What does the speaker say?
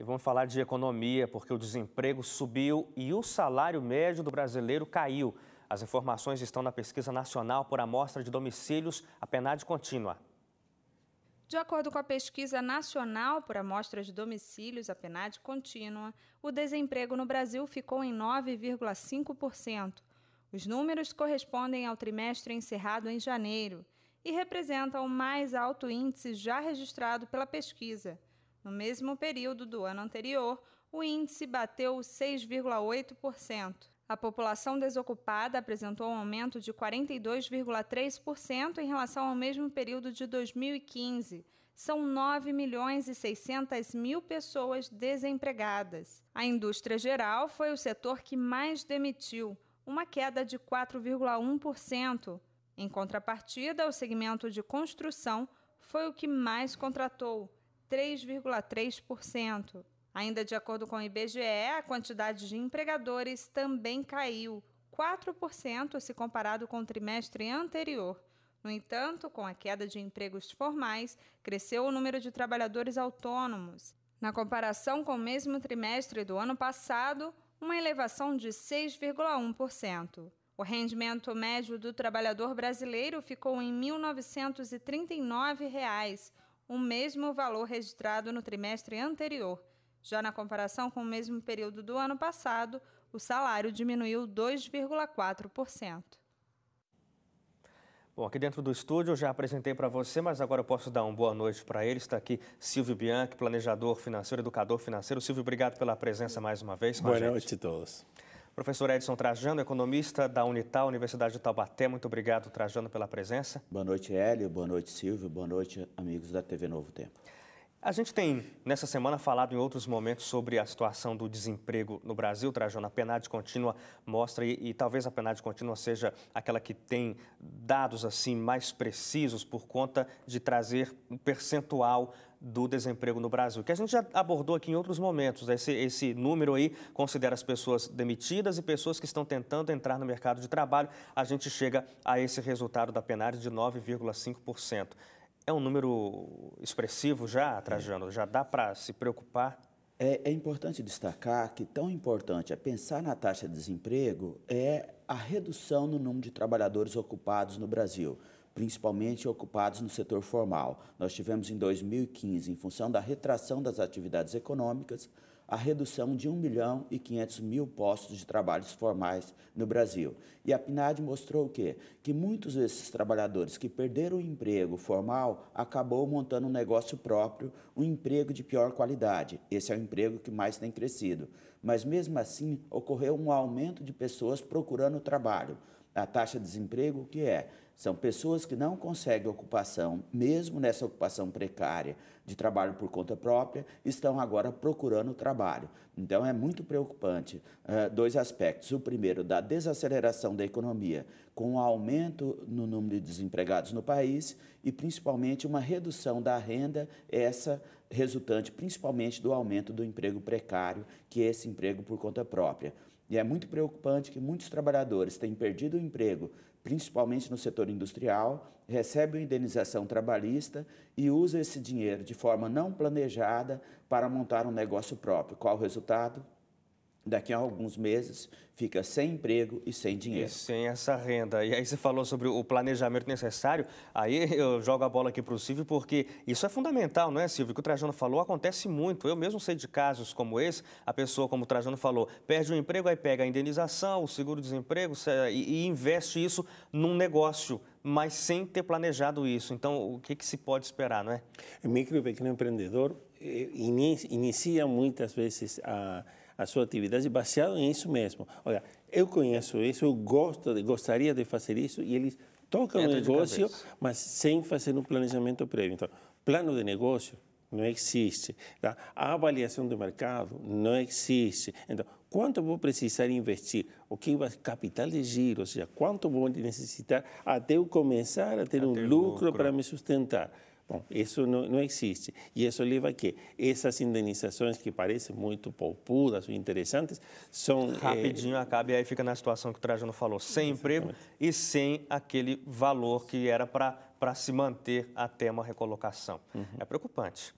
E vamos falar de economia, porque o desemprego subiu e o salário médio do brasileiro caiu. As informações estão na pesquisa nacional por amostra de domicílios, a PNAD contínua. De acordo com a pesquisa nacional por amostra de domicílios, a PNAD contínua, o desemprego no Brasil ficou em 9,5%. Os números correspondem ao trimestre encerrado em janeiro e representam o mais alto índice já registrado pela pesquisa. No mesmo período do ano anterior, o índice bateu 6,8%. A população desocupada apresentou um aumento de 42,3% em relação ao mesmo período de 2015. São 9 milhões e 600 mil pessoas desempregadas. A indústria geral foi o setor que mais demitiu, uma queda de 4,1%. Em contrapartida, o segmento de construção foi o que mais contratou, 3,3%. Ainda de acordo com o IBGE, a quantidade de empregadores também caiu 4% se comparado com o trimestre anterior. No entanto, com a queda de empregos formais, cresceu o número de trabalhadores autônomos. Na comparação com o mesmo trimestre do ano passado, uma elevação de 6,1%. O rendimento médio do trabalhador brasileiro ficou em R$ 1.939, o mesmo valor registrado no trimestre anterior. Já na comparação com o mesmo período do ano passado, o salário diminuiu 2,4%. Bom, aqui dentro do estúdio eu já apresentei para você, mas agora eu posso dar uma boa noite para ele. Está aqui Silvio Bianchi, planejador financeiro, educador financeiro. Silvio, obrigado pela presença mais uma vez. Boa gente. noite a todos. Professor Edson Trajano, economista da Unital, Universidade de Taubaté. Muito obrigado, Trajano, pela presença. Boa noite, Hélio. Boa noite, Silvio. Boa noite, amigos da TV Novo Tempo. A gente tem, nessa semana, falado em outros momentos sobre a situação do desemprego no Brasil, Trajano. Tá, a penade contínua mostra, e, e talvez a penade contínua seja aquela que tem dados assim mais precisos por conta de trazer um percentual do desemprego no Brasil, que a gente já abordou aqui em outros momentos. Esse, esse número aí considera as pessoas demitidas e pessoas que estão tentando entrar no mercado de trabalho. A gente chega a esse resultado da penade de 9,5%. É um número expressivo já, é. Trajano? É. Já dá para se preocupar? É, é, importante destacar que tão importante é pensar na taxa de desemprego é a redução no número de trabalhadores ocupados no Brasil, principalmente ocupados no setor formal. Nós tivemos em 2015, em função da retração das atividades econômicas, a redução de 1 milhão e 500 mil postos de trabalhos formais no Brasil. E a PNAD mostrou o quê? Que muitos desses trabalhadores que perderam o emprego formal acabou montando um negócio próprio, um emprego de pior qualidade. Esse é o emprego que mais tem crescido. Mas mesmo assim, ocorreu um aumento de pessoas procurando trabalho. A taxa de desemprego, o que é? São pessoas que não conseguem ocupação, mesmo nessa ocupação precária de trabalho por conta própria, estão agora procurando trabalho. Então é muito preocupante uh, dois aspectos. O primeiro, da desaceleração da economia, com o um aumento no número de desempregados no país e principalmente uma redução da renda, essa resultante principalmente do aumento do emprego precário, que é esse emprego por conta própria. E é muito preocupante que muitos trabalhadores têm perdido o emprego, principalmente no setor industrial, recebem indenização trabalhista e usam esse dinheiro de forma não planejada para montar um negócio próprio. Qual o resultado? daqui a alguns meses fica sem emprego e sem dinheiro. E sem essa renda. E aí você falou sobre o planejamento necessário, aí eu jogo a bola aqui para o Silvio, porque isso é fundamental, não é, Silvio? O que o Trajano falou acontece muito. Eu mesmo sei de casos como esse, a pessoa, como o Trajano falou, perde o emprego, aí pega a indenização, o seguro-desemprego e investe isso num negócio, mas sem ter planejado isso. Então, o que, que se pode esperar, não é? O micro e pequeno empreendedor eh, inicia muitas vezes a a sua atividade baseado em isso mesmo. Olha, eu conheço isso, eu gosto, gostaria de fazer isso e eles tocam o negócio, mas sem fazer um planejamento prévio. Então, plano de negócio não existe, tá? A avaliação do mercado não existe. Então, quanto vou precisar investir, o que vai capital de giro, ou seja, quanto vou necessitar até eu começar a ter até um lucro, lucro para me sustentar. Bom, isso não, não, existe. E isso leva a quê? Essas indenizações que parecem muito poupudas ou interessantes são... Eh, Rapidinho é... acaba e aí fica na situação que o Trajano falou, sem Exatamente. emprego e sem aquele valor que era para se manter até uma recolocação. Uhum. É preocupante.